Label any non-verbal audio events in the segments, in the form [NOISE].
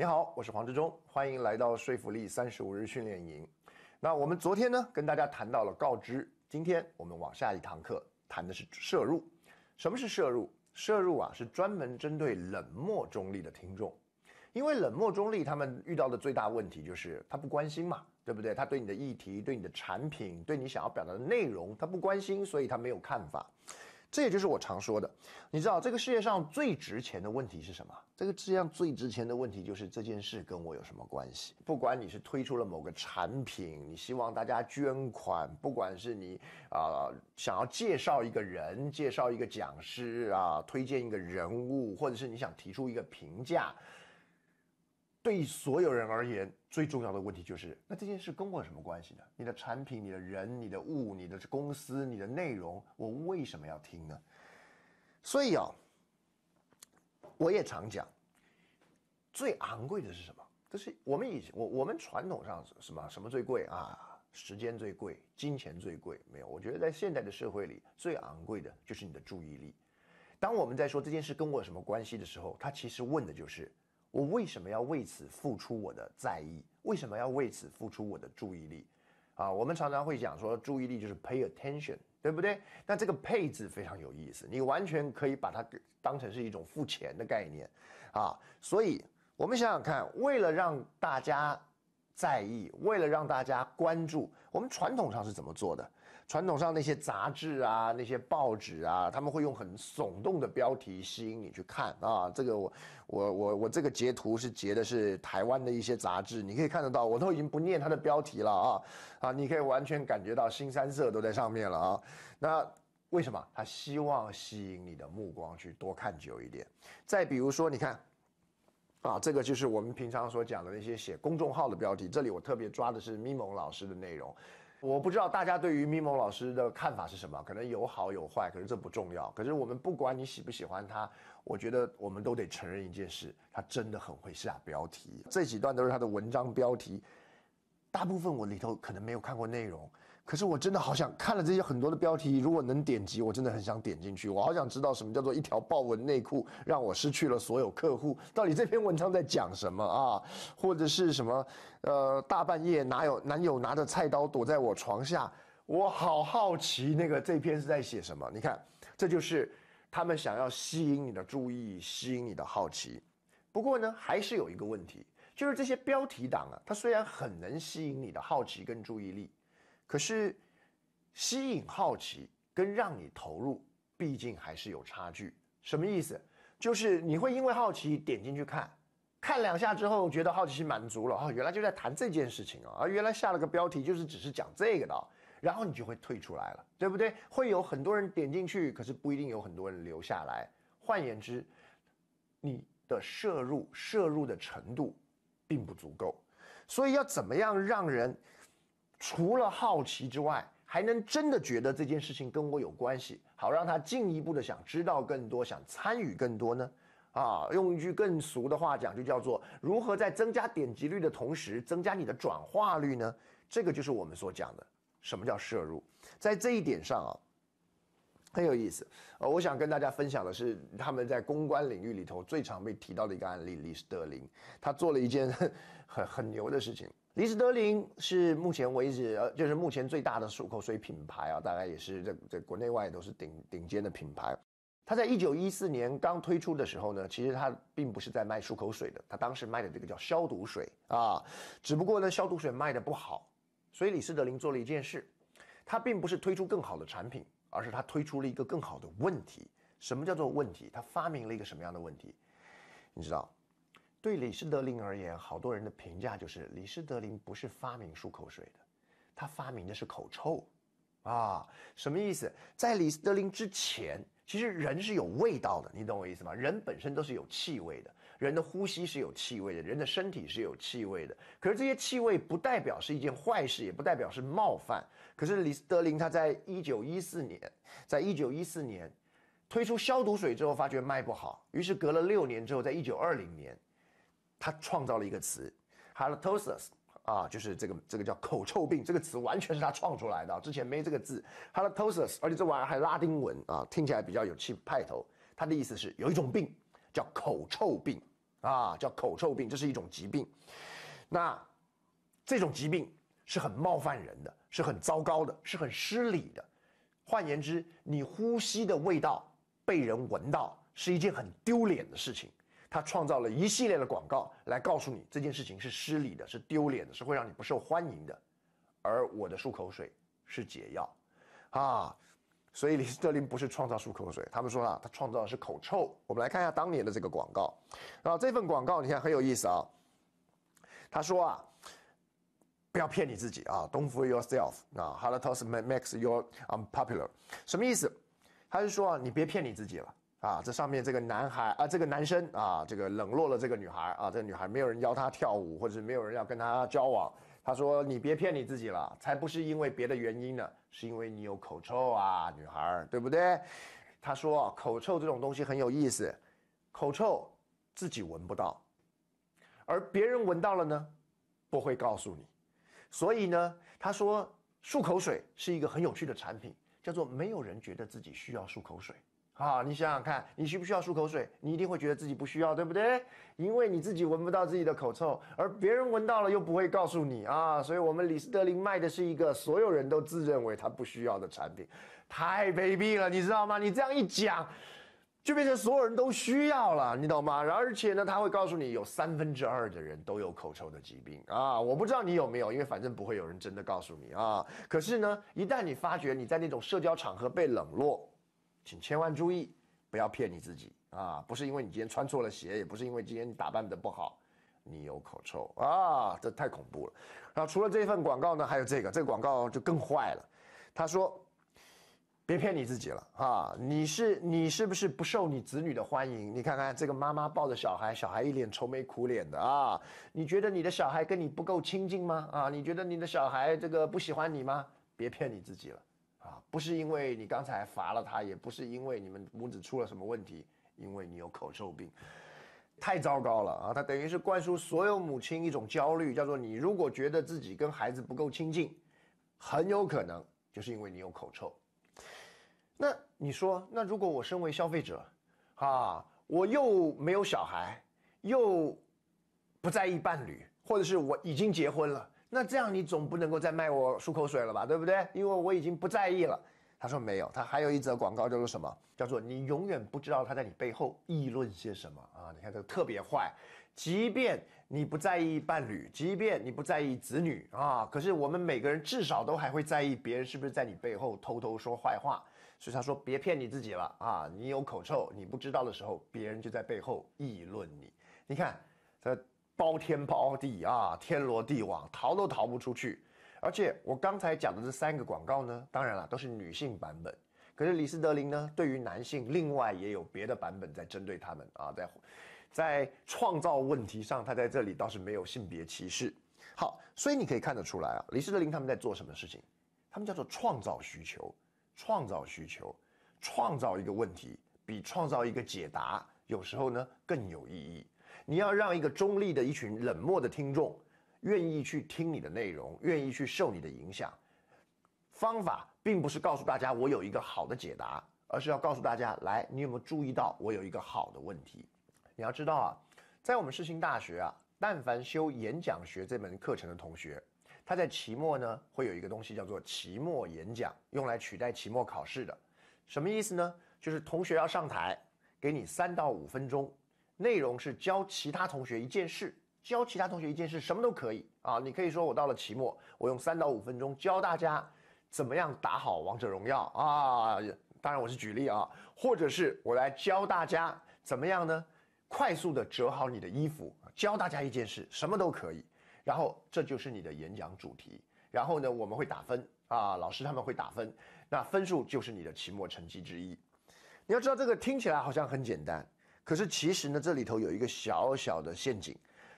你好，我是黄志忠，欢迎来到说服力三十五日训练营。那我们昨天呢跟大家谈到了告知，今天我们往下一堂课谈的是摄入。什么是摄入？摄入啊是专门针对冷漠中立的听众，因为冷漠中立，他们遇到的最大问题就是他不关心嘛，对不对？他对你的议题、对你的产品、对你想要表达的内容，他不关心，所以他没有看法。这也就是我常说的，你知道这个世界上最值钱的问题是什么？这个世界上最值钱的问题就是这件事跟我有什么关系？不管你是推出了某个产品，你希望大家捐款；，不管是你啊想要介绍一个人、介绍一个讲师啊，推荐一个人物，或者是你想提出一个评价，对所有人而言。最重要的问题就是，那这件事跟我有什么关系呢？你的产品、你的人、你的物、你的公司、你的内容，我为什么要听呢？所以啊，我也常讲，最昂贵的是什么？就是我们以前我我们传统上什么什么最贵啊？时间最贵，金钱最贵，没有。我觉得在现代的社会里，最昂贵的就是你的注意力。当我们在说这件事跟我有什么关系的时候，他其实问的就是。我为什么要为此付出我的在意？为什么要为此付出我的注意力？啊，我们常常会讲说注意力就是 pay attention，对不对？那这个配置非常有意思，你完全可以把它当成是一种付钱的概念，啊，所以我们想想看，为了让大家在意，为了让大家关注，我们传统上是怎么做的？传统上那些杂志啊，那些报纸啊，他们会用很耸动的标题吸引你去看啊。这个我我我我这个截图是截的是台湾的一些杂志，你可以看得到，我都已经不念它的标题了啊啊！你可以完全感觉到新三色都在上面了啊。那为什么？他希望吸引你的目光去多看久一点。再比如说，你看啊，这个就是我们平常所讲的那些写公众号的标题。这里我特别抓的是咪蒙老师的内容。我不知道大家对于咪蒙老师的看法是什么，可能有好有坏，可是这不重要。可是我们不管你喜不喜欢他，我觉得我们都得承认一件事，他真的很会下标题。这几段都是他的文章标题，大部分我里头可能没有看过内容。可是我真的好想看了这些很多的标题，如果能点击，我真的很想点进去。我好想知道什么叫做一条豹纹内裤让我失去了所有客户？到底这篇文章在讲什么啊？[LAUGHS] 或者是什么？呃，大半夜哪有男友拿着菜刀躲在我床下？我好好奇那个这篇是在写什么？你看，这就是他们想要吸引你的注意，吸引你的好奇。不过呢，还是有一个问题，就是这些标题党啊，他虽然很能吸引你的好奇跟注意力。可是，吸引好奇跟让你投入，毕竟还是有差距。什么意思？就是你会因为好奇点进去看，看两下之后觉得好奇心满足了啊，原来就在谈这件事情啊，啊，原来下了个标题就是只是讲这个的，然后你就会退出来了，对不对？会有很多人点进去，可是不一定有很多人留下来。换言之，你的摄入摄入的程度并不足够，所以要怎么样让人？除了好奇之外，还能真的觉得这件事情跟我有关系，好让他进一步的想知道更多，想参与更多呢？啊，用一句更俗的话讲，就叫做如何在增加点击率的同时增加你的转化率呢？这个就是我们所讲的什么叫摄入。在这一点上啊，很有意思。呃，我想跟大家分享的是，他们在公关领域里头最常被提到的一个案例，李斯德林，他做了一件 [LAUGHS] 很很牛的事情。李斯德林是目前为止，呃，就是目前最大的漱口水品牌啊，大概也是这这国内外都是顶顶尖的品牌。它在一九一四年刚推出的时候呢，其实它并不是在卖漱口水的，它当时卖的这个叫消毒水啊，只不过呢消毒水卖的不好，所以李斯德林做了一件事，他并不是推出更好的产品，而是他推出了一个更好的问题。什么叫做问题？他发明了一个什么样的问题？你知道？对李斯德林而言，好多人的评价就是李斯德林不是发明漱口水的，他发明的是口臭，啊，什么意思？在李斯德林之前，其实人是有味道的，你懂我意思吗？人本身都是有气味的，人的呼吸是有气味的，人的身体是有气味的。可是这些气味不代表是一件坏事，也不代表是冒犯。可是李斯德林他在一九一四年，在一九一四年推出消毒水之后，发觉卖不好，于是隔了六年之后，在一九二零年。他创造了一个词，halitosis，啊，就是这个这个叫口臭病这个词，完全是他创出来的，之前没这个字。halitosis，而且这玩意儿还拉丁文啊，听起来比较有气派头。他的意思是有一种病叫口臭病，啊，叫口臭病，这是一种疾病。那这种疾病是很冒犯人的，是很糟糕的，是很失礼的。换言之，你呼吸的味道被人闻到是一件很丢脸的事情。他创造了一系列的广告来告诉你这件事情是失礼的，是丢脸的，是会让你不受欢迎的。而我的漱口水是解药，啊，所以李斯特林不是创造漱口水，他们说啊，他创造的是口臭。我们来看一下当年的这个广告，然后这份广告你看很有意思啊，他说啊，不要骗你自己啊，Don't fool yourself 啊，Halitosis makes you unpopular，什么意思？他就说啊，你别骗你自己了。啊，这上面这个男孩啊，这个男生啊，这个冷落了这个女孩啊，这个女孩没有人邀她跳舞，或者是没有人要跟她交往。他说：“你别骗你自己了，才不是因为别的原因呢，是因为你有口臭啊，女孩，对不对？”他说：“口臭这种东西很有意思，口臭自己闻不到，而别人闻到了呢，不会告诉你。所以呢，他说漱口水是一个很有趣的产品，叫做没有人觉得自己需要漱口水。”啊，你想想看，你需不需要漱口水？你一定会觉得自己不需要，对不对？因为你自己闻不到自己的口臭，而别人闻到了又不会告诉你啊。所以，我们李斯特林卖的是一个所有人都自认为他不需要的产品，太卑鄙了，你知道吗？你这样一讲，就变成所有人都需要了，你懂吗？而且呢，他会告诉你，有三分之二的人都有口臭的疾病啊。我不知道你有没有，因为反正不会有人真的告诉你啊。可是呢，一旦你发觉你在那种社交场合被冷落，请千万注意，不要骗你自己啊！不是因为你今天穿错了鞋，也不是因为今天你打扮的不好，你有口臭啊！这太恐怖了。然后除了这份广告呢，还有这个，这个广告就更坏了。他说：“别骗你自己了啊！你是你是不是不受你子女的欢迎？你看看这个妈妈抱着小孩，小孩一脸愁眉苦脸的啊！你觉得你的小孩跟你不够亲近吗？啊！你觉得你的小孩这个不喜欢你吗？别骗你自己了。”不是因为你刚才罚了他，也不是因为你们母子出了什么问题，因为你有口臭病，太糟糕了啊！他等于是灌输所有母亲一种焦虑，叫做你如果觉得自己跟孩子不够亲近，很有可能就是因为你有口臭。那你说，那如果我身为消费者，啊，我又没有小孩，又不在意伴侣，或者是我已经结婚了？那这样你总不能够再卖我漱口水了吧，对不对？因为我已经不在意了。他说没有，他还有一则广告叫做什么？叫做你永远不知道他在你背后议论些什么啊！你看这个特别坏。即便你不在意伴侣，即便你不在意子女啊，可是我们每个人至少都还会在意别人是不是在你背后偷偷说坏话。所以他说别骗你自己了啊！你有口臭，你不知道的时候，别人就在背后议论你。你看他。包天包地啊，天罗地网，逃都逃不出去。而且我刚才讲的这三个广告呢，当然了，都是女性版本。可是李斯德林呢，对于男性，另外也有别的版本在针对他们啊，在在创造问题上，他在这里倒是没有性别歧视。好，所以你可以看得出来啊，李斯德林他们在做什么事情？他们叫做创造需求，创造需求，创造一个问题，比创造一个解答有时候呢更有意义。你要让一个中立的一群冷漠的听众，愿意去听你的内容，愿意去受你的影响。方法并不是告诉大家我有一个好的解答，而是要告诉大家，来，你有没有注意到我有一个好的问题？你要知道啊，在我们世新大学啊，但凡修演讲学这门课程的同学，他在期末呢会有一个东西叫做期末演讲，用来取代期末考试的。什么意思呢？就是同学要上台，给你三到五分钟。内容是教其他同学一件事，教其他同学一件事，什么都可以啊！你可以说我到了期末，我用三到五分钟教大家怎么样打好王者荣耀啊！当然我是举例啊，或者是我来教大家怎么样呢，快速的折好你的衣服，教大家一件事，什么都可以。然后这就是你的演讲主题。然后呢，我们会打分啊，老师他们会打分，那分数就是你的期末成绩之一。你要知道，这个听起来好像很简单。可是其实呢，这里头有一个小小的陷阱，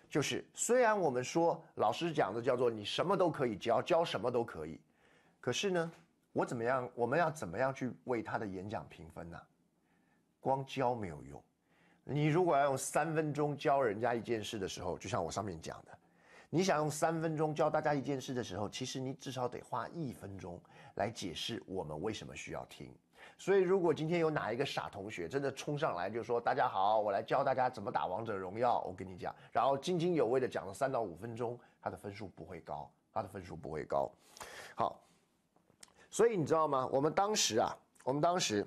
就是虽然我们说老师讲的叫做你什么都可以教，教什么都可以，可是呢，我怎么样，我们要怎么样去为他的演讲评分呢？光教没有用，你如果要用三分钟教人家一件事的时候，就像我上面讲的，你想用三分钟教大家一件事的时候，其实你至少得花一分钟来解释我们为什么需要听。所以，如果今天有哪一个傻同学真的冲上来，就说“大家好，我来教大家怎么打王者荣耀”，我跟你讲，然后津津有味的讲了三到五分钟，他的分数不会高，他的分数不会高。好，所以你知道吗？我们当时啊，我们当时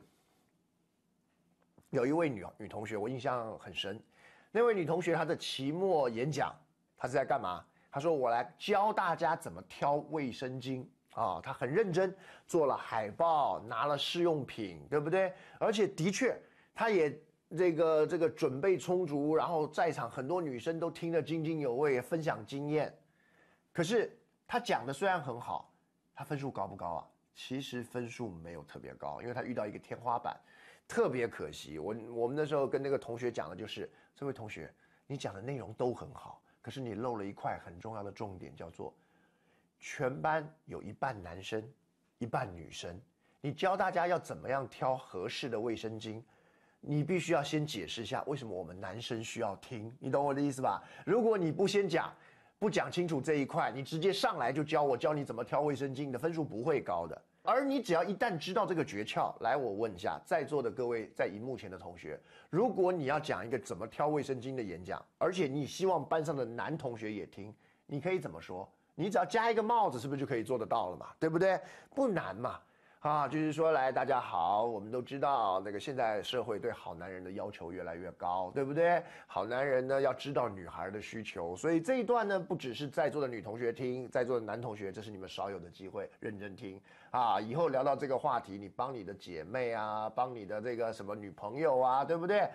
有一位女女同学，我印象很深。那位女同学她的期末演讲，她是在干嘛？她说：“我来教大家怎么挑卫生巾。”啊，他很认真，做了海报，拿了试用品，对不对？而且的确，他也这个这个准备充足，然后在场很多女生都听得津津有味，分享经验。可是他讲的虽然很好，他分数高不高啊？其实分数没有特别高，因为他遇到一个天花板，特别可惜。我我们那时候跟那个同学讲的就是，这位同学，你讲的内容都很好，可是你漏了一块很重要的重点，叫做。全班有一半男生，一半女生。你教大家要怎么样挑合适的卫生巾，你必须要先解释一下为什么我们男生需要听。你懂我的意思吧？如果你不先讲，不讲清楚这一块，你直接上来就教我教你怎么挑卫生巾，你的分数不会高的。而你只要一旦知道这个诀窍，来，我问一下在座的各位，在荧幕前的同学，如果你要讲一个怎么挑卫生巾的演讲，而且你希望班上的男同学也听，你可以怎么说？你只要加一个帽子，是不是就可以做得到了嘛？对不对？不难嘛！啊，就是说，来，大家好，我们都知道那个现在社会对好男人的要求越来越高，对不对？好男人呢，要知道女孩的需求。所以这一段呢，不只是在座的女同学听，在座的男同学，这是你们少有的机会，认真听啊！以后聊到这个话题，你帮你的姐妹啊，帮你的这个什么女朋友啊，对不对？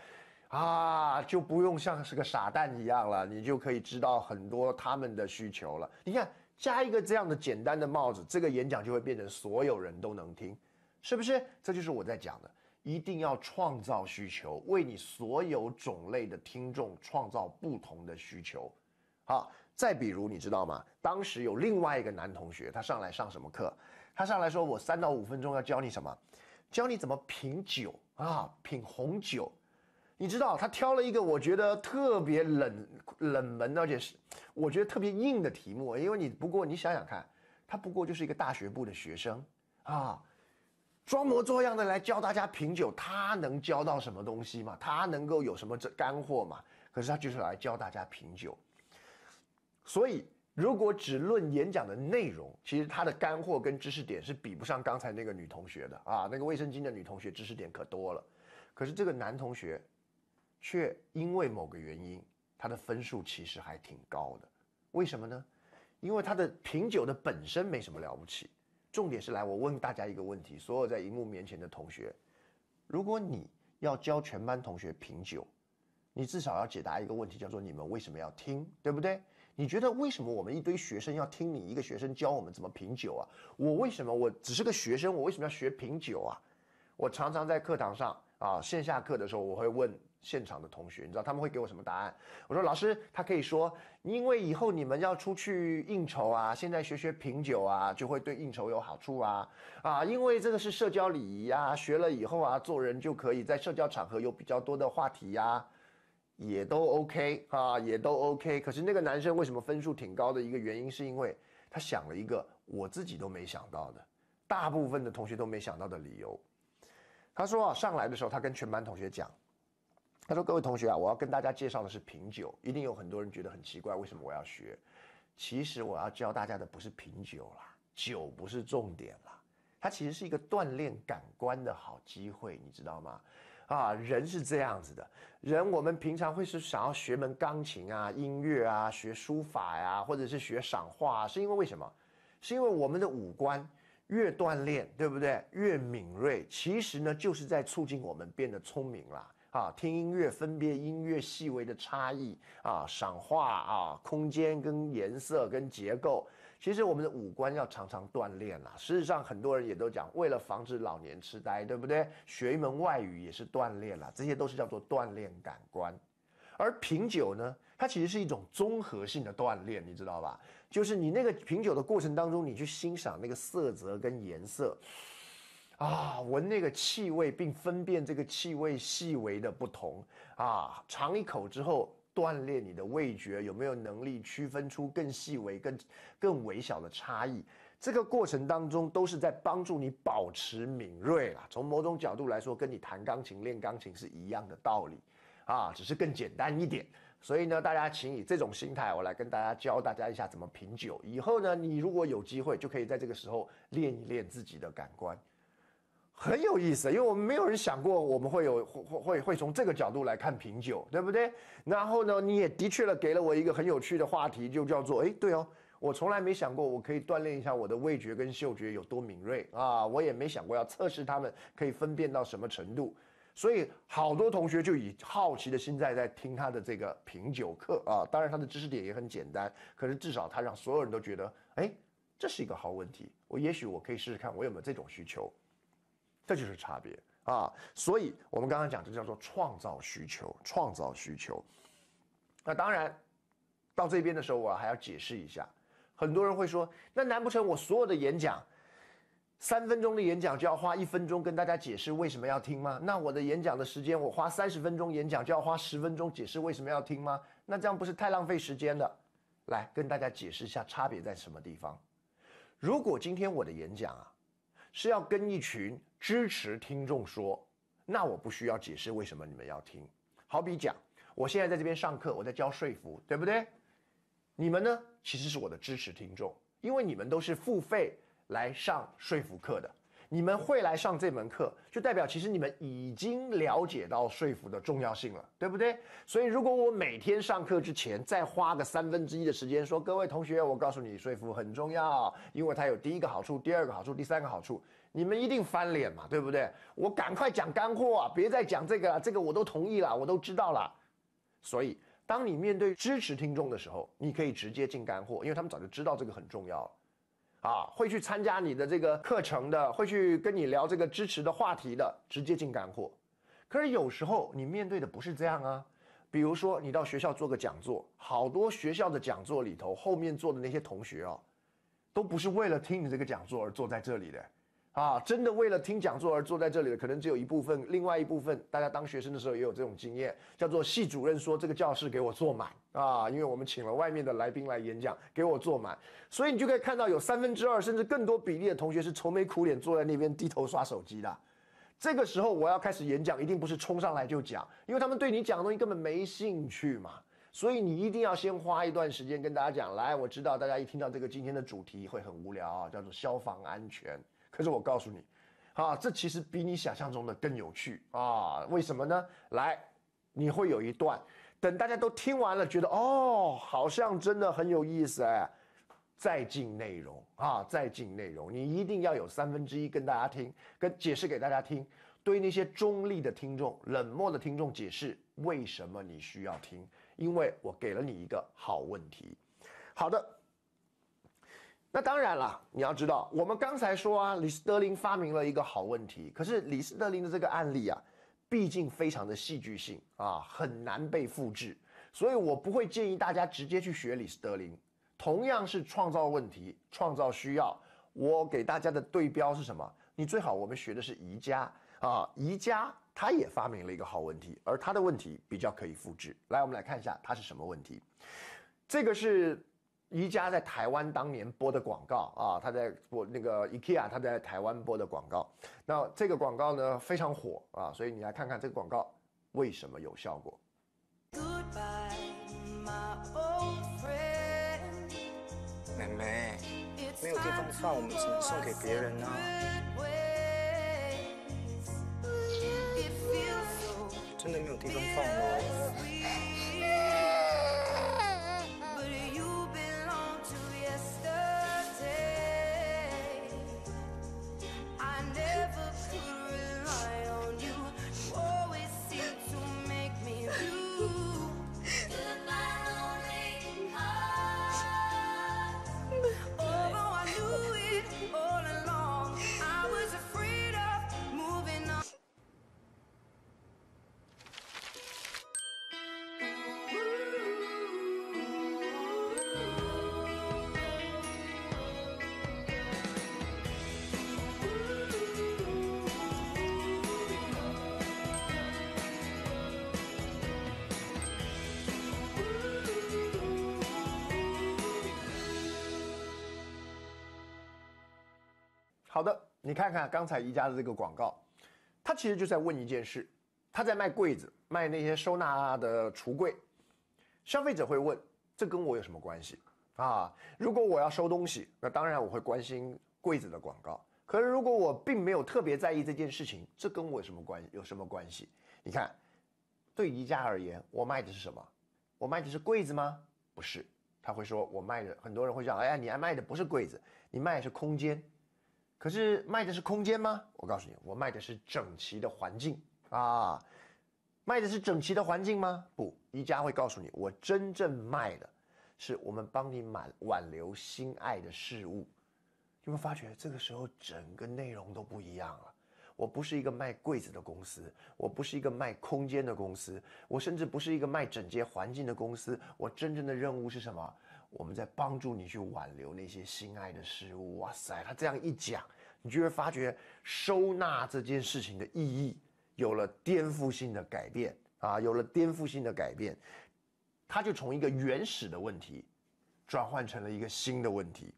啊，就不用像是个傻蛋一样了，你就可以知道很多他们的需求了。你看，加一个这样的简单的帽子，这个演讲就会变成所有人都能听，是不是？这就是我在讲的，一定要创造需求，为你所有种类的听众创造不同的需求。好，再比如，你知道吗？当时有另外一个男同学，他上来上什么课？他上来说，我三到五分钟要教你什么？教你怎么品酒啊，品红酒。你知道他挑了一个我觉得特别冷冷门，而且是我觉得特别硬的题目。因为你不过你想想看，他不过就是一个大学部的学生啊，装模作样的来教大家品酒，他能教到什么东西嘛？他能够有什么这干货嘛？可是他就是来教大家品酒。所以如果只论演讲的内容，其实他的干货跟知识点是比不上刚才那个女同学的啊，那个卫生巾的女同学知识点可多了，可是这个男同学。却因为某个原因，他的分数其实还挺高的。为什么呢？因为他的品酒的本身没什么了不起。重点是来，我问大家一个问题：所有在荧幕面前的同学，如果你要教全班同学品酒，你至少要解答一个问题，叫做你们为什么要听，对不对？你觉得为什么我们一堆学生要听你一个学生教我们怎么品酒啊？我为什么我只是个学生，我为什么要学品酒啊？我常常在课堂上啊，线下课的时候，我会问。现场的同学，你知道他们会给我什么答案？我说老师，他可以说，因为以后你们要出去应酬啊，现在学学品酒啊，就会对应酬有好处啊啊，因为这个是社交礼仪呀，学了以后啊，做人就可以在社交场合有比较多的话题呀，也都 OK 啊，也都 OK。可是那个男生为什么分数挺高的一个原因，是因为他想了一个我自己都没想到的，大部分的同学都没想到的理由。他说啊，上来的时候他跟全班同学讲。他说：“各位同学啊，我要跟大家介绍的是品酒，一定有很多人觉得很奇怪，为什么我要学？其实我要教大家的不是品酒啦，酒不是重点啦，它其实是一个锻炼感官的好机会，你知道吗？啊，人是这样子的，人我们平常会是想要学门钢琴啊、音乐啊、学书法呀，或者是学赏画，是因为为什么？是因为我们的五官越锻炼，对不对？越敏锐，其实呢，就是在促进我们变得聪明啦。啊，听音乐，分辨音乐细微的差异啊，赏画啊，空间跟颜色跟结构，其实我们的五官要常常锻炼啦。事实上，很多人也都讲，为了防止老年痴呆，对不对？学一门外语也是锻炼啦，这些都是叫做锻炼感官。而品酒呢，它其实是一种综合性的锻炼，你知道吧？就是你那个品酒的过程当中，你去欣赏那个色泽跟颜色。啊，闻那个气味，并分辨这个气味细微的不同啊，尝一口之后，锻炼你的味觉有没有能力区分出更细微、更更微小的差异？这个过程当中都是在帮助你保持敏锐啦。从某种角度来说，跟你弹钢琴、练钢琴是一样的道理啊，只是更简单一点。所以呢，大家请以这种心态，我来跟大家教大家一下怎么品酒。以后呢，你如果有机会，就可以在这个时候练一练自己的感官。很有意思，因为我们没有人想过我们会有会会会会从这个角度来看品酒，对不对？然后呢，你也的确了，给了我一个很有趣的话题，就叫做哎，对哦，我从来没想过我可以锻炼一下我的味觉跟嗅觉有多敏锐啊，我也没想过要测试他们可以分辨到什么程度。所以好多同学就以好奇的心态在听他的这个品酒课啊，当然他的知识点也很简单，可是至少他让所有人都觉得哎，这是一个好问题，我也许我可以试试看我有没有这种需求。这就是差别啊！所以我们刚刚讲，这叫做创造需求，创造需求。那当然，到这边的时候我还要解释一下。很多人会说，那难不成我所有的演讲，三分钟的演讲就要花一分钟跟大家解释为什么要听吗？那我的演讲的时间，我花三十分钟演讲就要花十分钟解释为什么要听吗？那这样不是太浪费时间了？来，跟大家解释一下差别在什么地方。如果今天我的演讲啊。是要跟一群支持听众说，那我不需要解释为什么你们要听。好比讲，我现在在这边上课，我在教说服，对不对？你们呢，其实是我的支持听众，因为你们都是付费来上说服课的。你们会来上这门课，就代表其实你们已经了解到说服的重要性了，对不对？所以如果我每天上课之前再花个三分之一的时间说，各位同学，我告诉你说服很重要，因为它有第一个好处，第二个好处，第三个好处，你们一定翻脸嘛，对不对？我赶快讲干货，别再讲这个了，这个我都同意了，我都知道了。所以当你面对支持听众的时候，你可以直接进干货，因为他们早就知道这个很重要了。啊，会去参加你的这个课程的，会去跟你聊这个支持的话题的，直接进干货。可是有时候你面对的不是这样啊，比如说你到学校做个讲座，好多学校的讲座里头，后面坐的那些同学哦，都不是为了听你这个讲座而坐在这里的。啊，真的为了听讲座而坐在这里的，可能只有一部分；另外一部分，大家当学生的时候也有这种经验，叫做系主任说这个教室给我坐满啊，因为我们请了外面的来宾来演讲，给我坐满，所以你就可以看到有三分之二甚至更多比例的同学是愁眉苦脸坐在那边低头刷手机的。这个时候我要开始演讲，一定不是冲上来就讲，因为他们对你讲的东西根本没兴趣嘛，所以你一定要先花一段时间跟大家讲，来，我知道大家一听到这个今天的主题会很无聊，叫做消防安全。可是我告诉你，啊，这其实比你想象中的更有趣啊！为什么呢？来，你会有一段，等大家都听完了，觉得哦，好像真的很有意思哎，再进内容啊，再进内容，你一定要有三分之一跟大家听，跟解释给大家听，对那些中立的听众、冷漠的听众解释为什么你需要听，因为我给了你一个好问题。好的。那当然了，你要知道，我们刚才说啊，李斯德林发明了一个好问题。可是李斯德林的这个案例啊，毕竟非常的戏剧性啊，很难被复制。所以我不会建议大家直接去学李斯德林。同样是创造问题、创造需要，我给大家的对标是什么？你最好我们学的是宜家啊，宜家它也发明了一个好问题，而它的问题比较可以复制。来，我们来看一下它是什么问题，这个是。宜家在台湾当年播的广告啊，他在播那个 IKEA，他在台湾播的广告，那这个广告呢非常火啊，所以你来看看这个广告为什么有效果。妹妹，没有地方放，我们只能送给别人啊，[LAUGHS] 真的没有地方放哦。你看看刚才宜家的这个广告，他其实就在问一件事：，他在卖柜子，卖那些收纳的橱柜。消费者会问：这跟我有什么关系？啊，如果我要收东西，那当然我会关心柜子的广告。可是如果我并没有特别在意这件事情，这跟我有什么关有什么关系？你看，对宜家而言，我卖的是什么？我卖的是柜子吗？不是，他会说，我卖的很多人会讲，哎呀，你卖的不是柜子，你卖的是空间。可是卖的是空间吗？我告诉你，我卖的是整齐的环境啊！卖的是整齐的环境吗？不，宜家会告诉你，我真正卖的是我们帮你满挽留心爱的事物。有没有发觉这个时候整个内容都不一样了？我不是一个卖柜子的公司，我不是一个卖空间的公司，我甚至不是一个卖整洁环境的公司。我真正的任务是什么？我们在帮助你去挽留那些心爱的事物，哇塞！他这样一讲，你就会发觉收纳这件事情的意义有了颠覆性的改变啊，有了颠覆性的改变，它就从一个原始的问题，转换成了一个新的问题。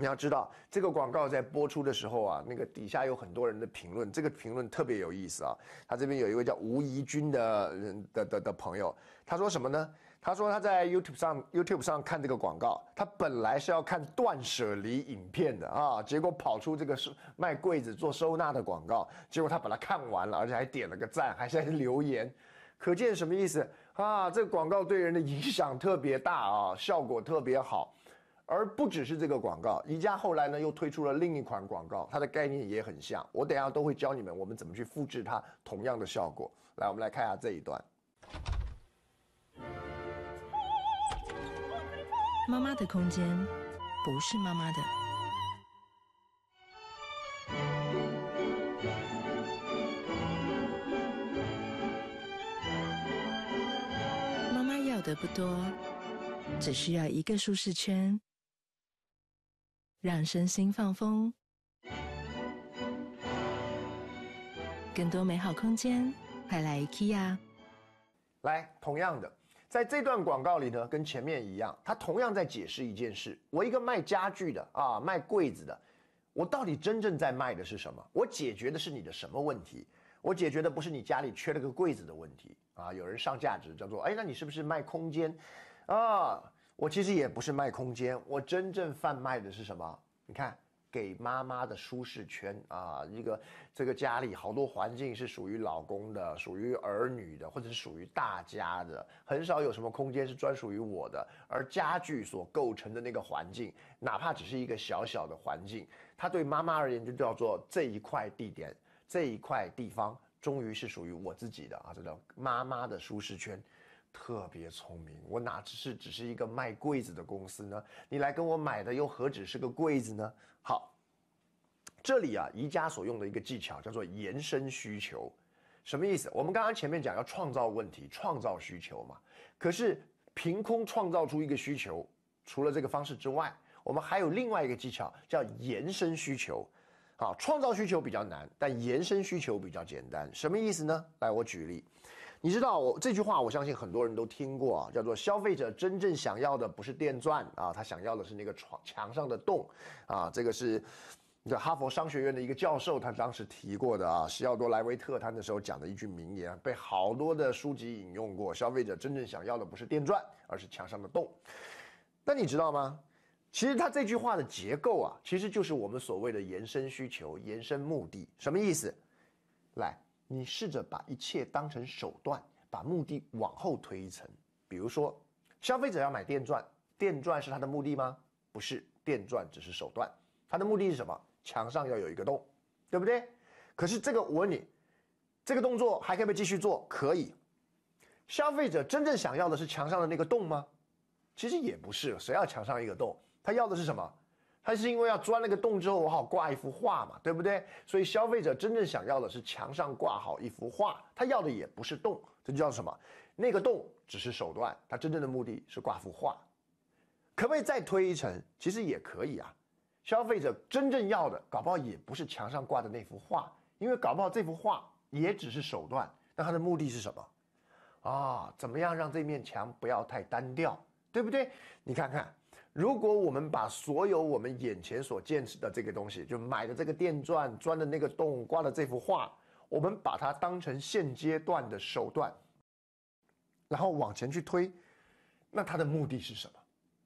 你要知道，这个广告在播出的时候啊，那个底下有很多人的评论，这个评论特别有意思啊。他这边有一位叫吴怡君的人的的的朋友，他说什么呢？他说他在 YouTube 上 YouTube 上看这个广告，他本来是要看断舍离影片的啊，结果跑出这个收卖柜子做收纳的广告，结果他把它看完了，而且还点了个赞，还在留言。可见什么意思啊？这个广告对人的影响特别大啊，效果特别好。而不只是这个广告，宜家后来呢又推出了另一款广告，它的概念也很像。我等下都会教你们我们怎么去复制它同样的效果。来，我们来看一下这一段。妈妈的空间不是妈妈的，妈妈要的不多，只需要一个舒适圈。让身心放风，更多美好空间，快来 IKEA。来，同样的，在这段广告里呢，跟前面一样，他同样在解释一件事：我一个卖家具的啊，卖柜子的，我到底真正在卖的是什么？我解决的是你的什么问题？我解决的不是你家里缺了个柜子的问题啊！有人上价值叫做，哎，那你是不是卖空间啊？我其实也不是卖空间，我真正贩卖的是什么？你看，给妈妈的舒适圈啊，一个这个家里好多环境是属于老公的、属于儿女的，或者是属于大家的，很少有什么空间是专属于我的。而家具所构成的那个环境，哪怕只是一个小小的环境，它对妈妈而言就叫做这一块地点、这一块地方，终于是属于我自己的啊，这叫妈妈的舒适圈。特别聪明，我哪只是只是一个卖柜子的公司呢？你来跟我买的又何止是个柜子呢？好，这里啊，宜家所用的一个技巧叫做延伸需求，什么意思？我们刚刚前面讲要创造问题，创造需求嘛。可是凭空创造出一个需求，除了这个方式之外，我们还有另外一个技巧叫延伸需求。好，创造需求比较难，但延伸需求比较简单。什么意思呢？来，我举例。你知道我这句话，我相信很多人都听过，啊，叫做“消费者真正想要的不是电钻啊，他想要的是那个床墙上的洞啊”。这个是，这哈佛商学院的一个教授，他当时提过的啊，西奥多莱维特他那时候讲的一句名言，被好多的书籍引用过。消费者真正想要的不是电钻，而是墙上的洞。那你知道吗？其实他这句话的结构啊，其实就是我们所谓的延伸需求、延伸目的，什么意思？来。你试着把一切当成手段，把目的往后推一层。比如说，消费者要买电钻，电钻是他的目的吗？不是，电钻只是手段。他的目的是什么？墙上要有一个洞，对不对？可是这个我问你，这个动作还可以被继续做，可以。消费者真正想要的是墙上的那个洞吗？其实也不是，谁要墙上一个洞？他要的是什么？但是因为要钻那个洞之后，我好挂一幅画嘛，对不对？所以消费者真正想要的是墙上挂好一幅画，他要的也不是洞，这就叫什么？那个洞只是手段，他真正的目的是挂幅画。可不可以再推一层？其实也可以啊。消费者真正要的，搞不好也不是墙上挂的那幅画，因为搞不好这幅画也只是手段。那他的目的是什么？啊，怎么样让这面墙不要太单调，对不对？你看看。如果我们把所有我们眼前所见识的这个东西，就买的这个电钻、钻的那个洞、挂的这幅画，我们把它当成现阶段的手段，然后往前去推，那它的目的是什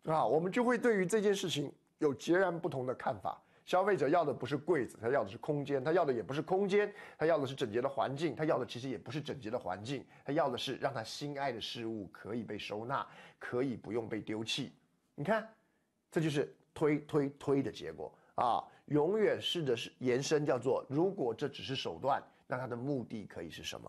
么？啊，我们就会对于这件事情有截然不同的看法。消费者要的不是柜子，他要的是空间；他要的也不是空间，他要的是整洁的环境；他要的其实也不是整洁的环境，他要的是让他心爱的事物可以被收纳，可以不用被丢弃。你看，这就是推推推的结果啊！永远试着是延伸，叫做如果这只是手段，那它的目的可以是什么？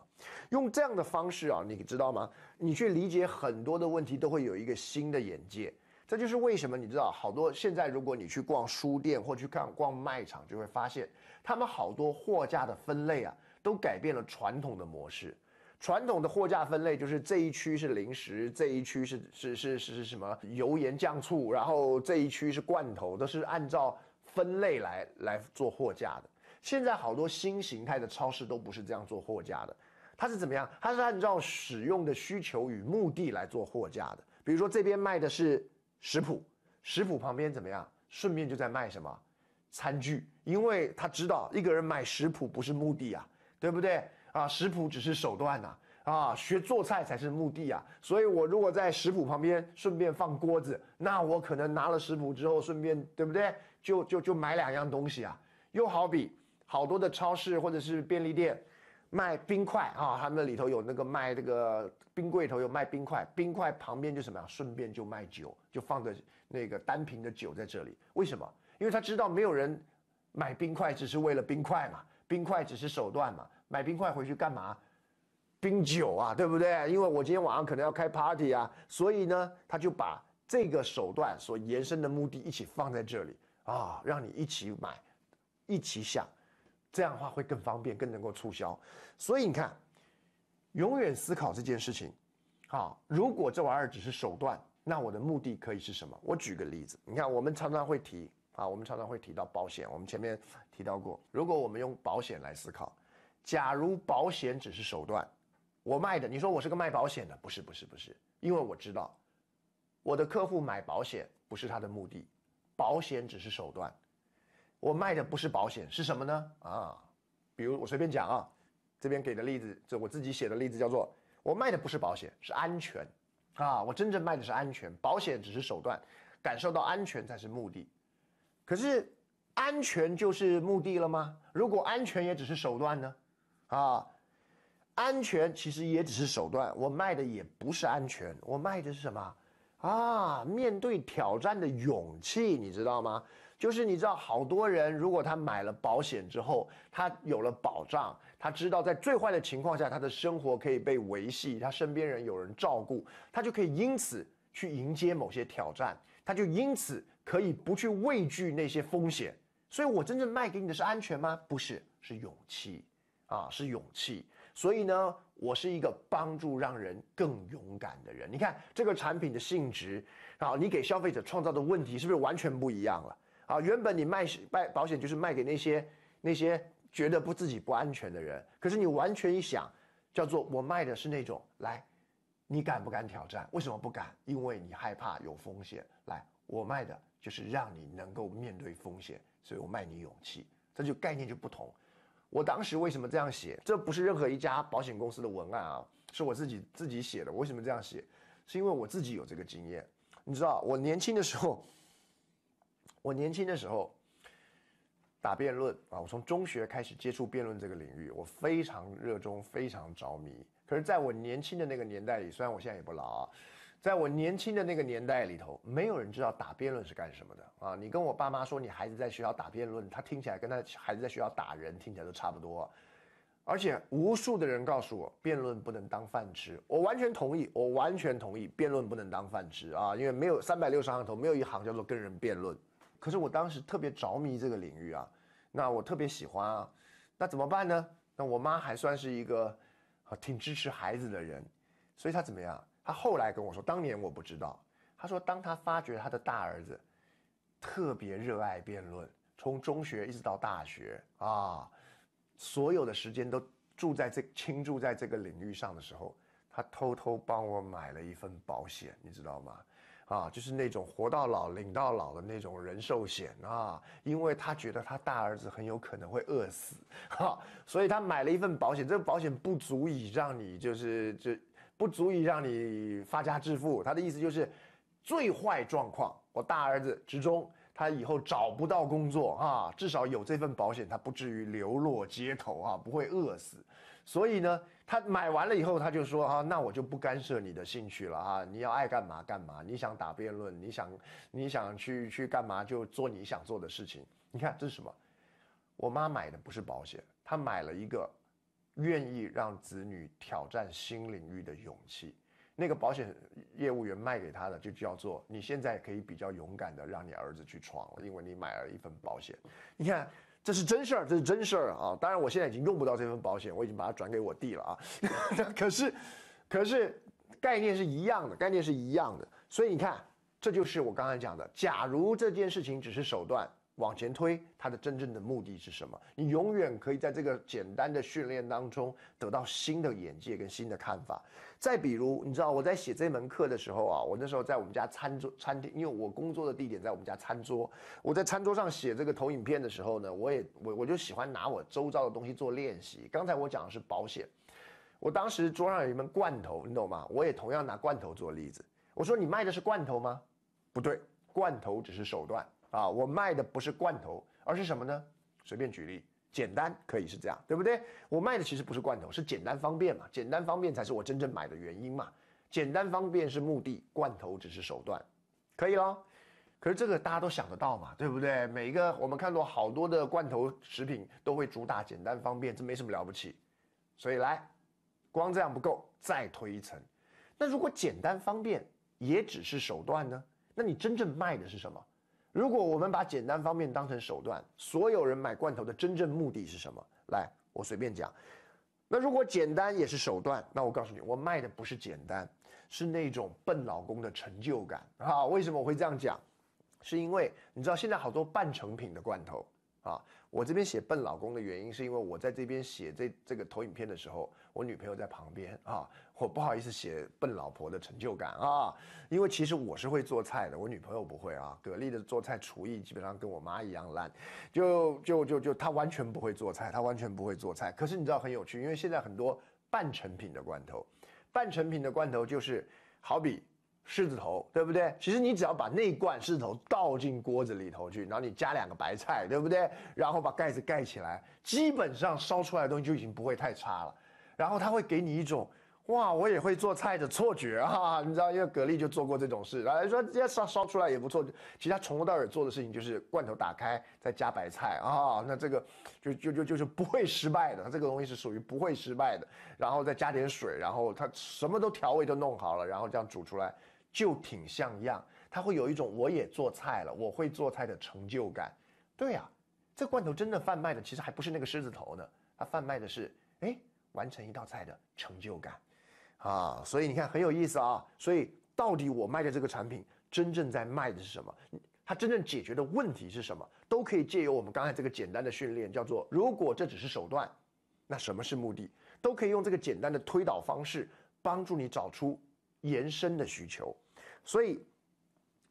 用这样的方式啊，你知道吗？你去理解很多的问题，都会有一个新的眼界。这就是为什么你知道，好多现在如果你去逛书店或去看逛卖场，就会发现他们好多货架的分类啊，都改变了传统的模式。传统的货架分类就是这一区是零食，这一区是是是是是什么油盐酱醋，然后这一区是罐头，都是按照分类来来做货架的。现在好多新形态的超市都不是这样做货架的，它是怎么样？它是按照使用的需求与目的来做货架的。比如说这边卖的是食谱，食谱旁边怎么样？顺便就在卖什么餐具，因为他知道一个人买食谱不是目的啊，对不对？啊，食谱只是手段呐，啊，学做菜才是目的啊！所以我如果在食谱旁边顺便放锅子，那我可能拿了食谱之后，顺便对不对？就就就买两样东西啊。又好比好多的超市或者是便利店卖冰块啊，他们里头有那个卖这个冰柜头有卖冰块，冰块旁边就什么顺便就卖酒，就放着那个单瓶的酒在这里。为什么？因为他知道没有人买冰块只是为了冰块嘛，冰块只是手段嘛。买冰块回去干嘛？冰酒啊，对不对？因为我今天晚上可能要开 party 啊，所以呢，他就把这个手段所延伸的目的一起放在这里啊，让你一起买，一起想，这样的话会更方便，更能够促销。所以你看，永远思考这件事情。好，如果这玩意儿只是手段，那我的目的可以是什么？我举个例子，你看，我们常常会提啊，我们常常会提到保险，我们前面提到过，如果我们用保险来思考。假如保险只是手段，我卖的，你说我是个卖保险的，不是，不是，不是，因为我知道，我的客户买保险不是他的目的，保险只是手段，我卖的不是保险，是什么呢？啊，比如我随便讲啊，这边给的例子，这我自己写的例子叫做，我卖的不是保险，是安全，啊，我真正卖的是安全，保险只是手段，感受到安全才是目的，可是安全就是目的了吗？如果安全也只是手段呢？啊，安全其实也只是手段，我卖的也不是安全，我卖的是什么？啊，面对挑战的勇气，你知道吗？就是你知道，好多人如果他买了保险之后，他有了保障，他知道在最坏的情况下，他的生活可以被维系，他身边人有人照顾，他就可以因此去迎接某些挑战，他就因此可以不去畏惧那些风险。所以我真正卖给你的是安全吗？不是，是勇气。啊，是勇气。所以呢，我是一个帮助让人更勇敢的人。你看这个产品的性质，啊，你给消费者创造的问题是不是完全不一样了？啊，原本你卖卖保险就是卖给那些那些觉得不自己不安全的人，可是你完全一想，叫做我卖的是那种，来，你敢不敢挑战？为什么不敢？因为你害怕有风险。来，我卖的就是让你能够面对风险，所以我卖你勇气，这就概念就不同。我当时为什么这样写？这不是任何一家保险公司的文案啊，是我自己自己写的。为什么这样写？是因为我自己有这个经验。你知道，我年轻的时候，我年轻的时候打辩论啊，我从中学开始接触辩论这个领域，我非常热衷，非常着迷。可是，在我年轻的那个年代里，虽然我现在也不老啊。在我年轻的那个年代里头，没有人知道打辩论是干什么的啊！你跟我爸妈说你孩子在学校打辩论，他听起来跟他孩子在学校打人听起来都差不多。而且无数的人告诉我，辩论不能当饭吃，我完全同意，我完全同意，辩论不能当饭吃啊！因为没有三百六十行，头没有一行叫做跟人辩论。可是我当时特别着迷这个领域啊，那我特别喜欢啊，那怎么办呢？那我妈还算是一个挺支持孩子的人，所以她怎么样？他后来跟我说，当年我不知道。他说，当他发觉他的大儿子特别热爱辩论，从中学一直到大学啊，所有的时间都住在这倾注在这个领域上的时候，他偷偷帮我买了一份保险，你知道吗？啊，就是那种活到老领到老的那种人寿险啊，因为他觉得他大儿子很有可能会饿死，哈，所以他买了一份保险。这个保险不足以让你就是这。不足以让你发家致富，他的意思就是最坏状况，我大儿子职中，他以后找不到工作啊，至少有这份保险，他不至于流落街头啊，不会饿死。所以呢，他买完了以后，他就说啊，那我就不干涉你的兴趣了啊，你要爱干嘛干嘛，你想打辩论，你想你想去去干嘛就做你想做的事情。你看这是什么？我妈买的不是保险，她买了一个。愿意让子女挑战新领域的勇气，那个保险业务员卖给他的就叫做，你现在可以比较勇敢的让你儿子去闯了，因为你买了一份保险。你看，这是真事儿，这是真事儿啊！当然，我现在已经用不到这份保险，我已经把它转给我弟了啊。[LAUGHS] 可是，可是概念是一样的，概念是一样的。所以你看，这就是我刚才讲的，假如这件事情只是手段。往前推，它的真正的目的是什么？你永远可以在这个简单的训练当中得到新的眼界跟新的看法。再比如，你知道我在写这门课的时候啊，我那时候在我们家餐桌餐厅，因为我工作的地点在我们家餐桌，我在餐桌上写这个投影片的时候呢，我也我我就喜欢拿我周遭的东西做练习。刚才我讲的是保险，我当时桌上有一门罐头，你懂吗？我也同样拿罐头做例子。我说你卖的是罐头吗？不对，罐头只是手段。啊，我卖的不是罐头，而是什么呢？随便举例，简单可以是这样，对不对？我卖的其实不是罐头，是简单方便嘛？简单方便才是我真正买的原因嘛？简单方便是目的，罐头只是手段，可以咯。可是这个大家都想得到嘛，对不对？每一个我们看到好多的罐头食品都会主打简单方便，这没什么了不起。所以来，光这样不够，再推一层。那如果简单方便也只是手段呢？那你真正卖的是什么？如果我们把简单方面当成手段，所有人买罐头的真正目的是什么？来，我随便讲。那如果简单也是手段，那我告诉你，我卖的不是简单，是那种笨老公的成就感啊！为什么我会这样讲？是因为你知道现在好多半成品的罐头。啊，我这边写笨老公的原因是因为我在这边写这这个投影片的时候，我女朋友在旁边啊，我不好意思写笨老婆的成就感啊，因为其实我是会做菜的，我女朋友不会啊。蛤蜊的做菜厨艺基本上跟我妈一样烂，就就就就她完全不会做菜，她完全不会做菜。可是你知道很有趣，因为现在很多半成品的罐头，半成品的罐头就是好比。狮子头对不对？其实你只要把那一罐狮子头倒进锅子里头去，然后你加两个白菜，对不对？然后把盖子盖起来，基本上烧出来的东西就已经不会太差了。然后他会给你一种哇，我也会做菜的错觉啊，你知道，因为格力就做过这种事，然后说直接烧烧出来也不错。其实他从头到尾做的事情就是罐头打开再加白菜啊，那这个就就就就是不会失败的，这个东西是属于不会失败的。然后再加点水，然后他什么都调味都弄好了，然后这样煮出来。就挺像样，他会有一种我也做菜了，我会做菜的成就感。对呀，这罐头真的贩卖的其实还不是那个狮子头呢，它贩卖的是哎完成一道菜的成就感，啊，所以你看很有意思啊。所以到底我卖的这个产品真正在卖的是什么？它真正解决的问题是什么？都可以借由我们刚才这个简单的训练，叫做如果这只是手段，那什么是目的？都可以用这个简单的推导方式帮助你找出延伸的需求。所以，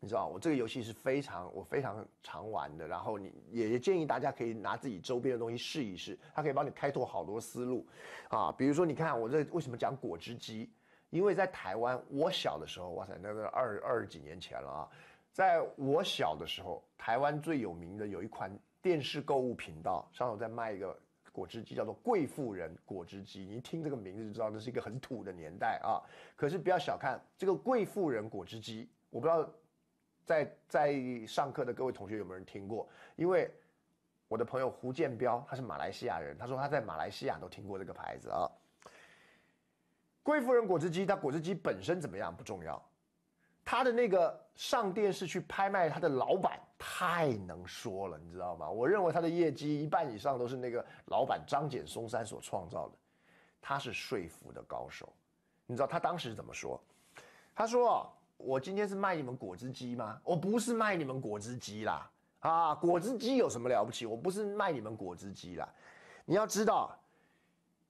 你知道我这个游戏是非常我非常常玩的，然后你也建议大家可以拿自己周边的东西试一试，它可以帮你开拓好多思路，啊，比如说你看我这为什么讲果汁机？因为在台湾我小的时候，哇塞，那个二二十几年前了啊，在我小的时候，台湾最有名的有一款电视购物频道，上头在卖一个。果汁机叫做贵妇人果汁机，你一听这个名字就知道那是一个很土的年代啊。可是不要小看这个贵妇人果汁机，我不知道在在上课的各位同学有没有人听过，因为我的朋友胡建彪他是马来西亚人，他说他在马来西亚都听过这个牌子啊。贵妇人果汁机，它果汁机本身怎么样不重要。他的那个上电视去拍卖，他的老板太能说了，你知道吗？我认为他的业绩一半以上都是那个老板张简松山所创造的，他是说服的高手。你知道他当时怎么说？他说：“我今天是卖你们果汁机吗？我不是卖你们果汁机啦！啊，果汁机有什么了不起？我不是卖你们果汁机啦！你要知道，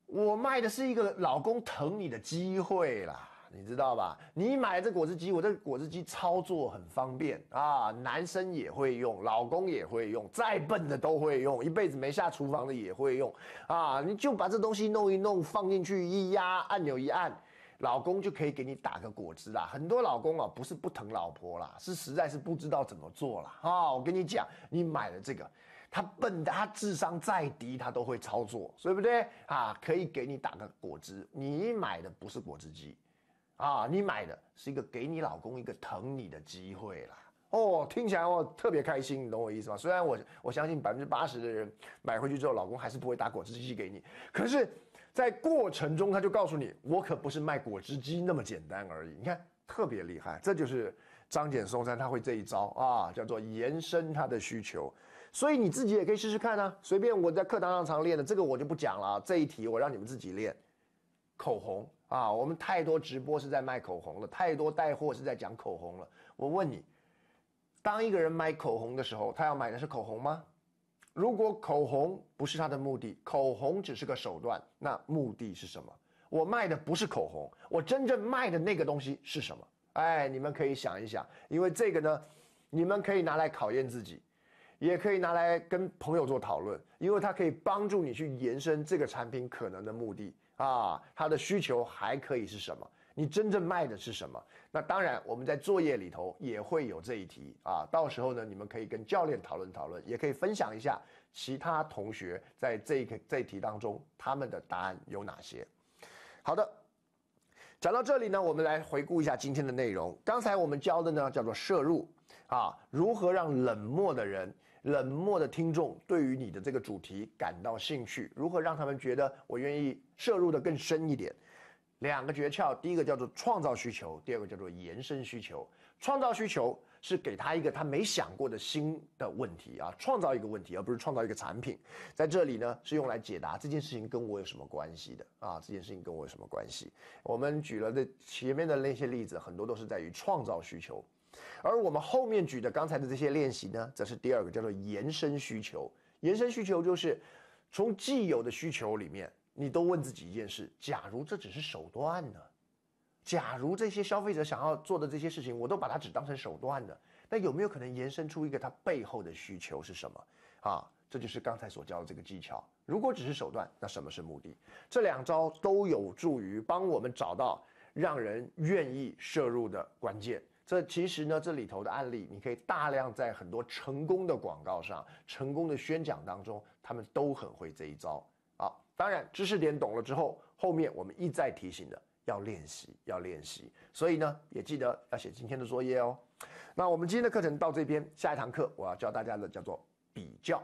我卖的是一个老公疼你的机会啦。”你知道吧？你买这果汁机，我这果汁机操作很方便啊，男生也会用，老公也会用，再笨的都会用，一辈子没下厨房的也会用啊！你就把这东西弄一弄，放进去一压，按钮一按，老公就可以给你打个果汁啦。很多老公啊，不是不疼老婆啦，是实在是不知道怎么做啦。啊！我跟你讲，你买了这个，他笨的，他智商再低，他都会操作，对不对啊？可以给你打个果汁。你买的不是果汁机。啊，你买的是一个给你老公一个疼你的机会啦，哦，听起来我特别开心，你懂我意思吗？虽然我我相信百分之八十的人买回去之后，老公还是不会打果汁机给你，可是，在过程中他就告诉你，我可不是卖果汁机那么简单而已，你看特别厉害，这就是张俭松山他会这一招啊，叫做延伸他的需求，所以你自己也可以试试看啊，随便我在课堂上常练的这个我就不讲了啊，这一题我让你们自己练，口红。啊，我们太多直播是在卖口红了，太多带货是在讲口红了。我问你，当一个人买口红的时候，他要买的是口红吗？如果口红不是他的目的，口红只是个手段，那目的是什么？我卖的不是口红，我真正卖的那个东西是什么？哎，你们可以想一想，因为这个呢，你们可以拿来考验自己，也可以拿来跟朋友做讨论，因为它可以帮助你去延伸这个产品可能的目的。啊，他的需求还可以是什么？你真正卖的是什么？那当然，我们在作业里头也会有这一题啊。到时候呢，你们可以跟教练讨论讨论，也可以分享一下其他同学在这个这一题当中他们的答案有哪些。好的，讲到这里呢，我们来回顾一下今天的内容。刚才我们教的呢，叫做摄入啊，如何让冷漠的人。冷漠的听众对于你的这个主题感到兴趣，如何让他们觉得我愿意摄入的更深一点？两个诀窍，第一个叫做创造需求，第二个叫做延伸需求。创造需求是给他一个他没想过的新的问题啊，创造一个问题，而不是创造一个产品。在这里呢，是用来解答这件事情跟我有什么关系的啊，这件事情跟我有什么关系？我们举了的前面的那些例子，很多都是在于创造需求。而我们后面举的刚才的这些练习呢，则是第二个，叫做延伸需求。延伸需求就是，从既有的需求里面，你都问自己一件事：，假如这只是手段呢？假如这些消费者想要做的这些事情，我都把它只当成手段的，那有没有可能延伸出一个它背后的需求是什么？啊，这就是刚才所教的这个技巧。如果只是手段，那什么是目的？这两招都有助于帮我们找到让人愿意摄入的关键。这其实呢，这里头的案例，你可以大量在很多成功的广告上、成功的宣讲当中，他们都很会这一招。好，当然知识点懂了之后，后面我们一再提醒的，要练习，要练习。所以呢，也记得要写今天的作业哦。那我们今天的课程到这边，下一堂课我要教大家的叫做比较。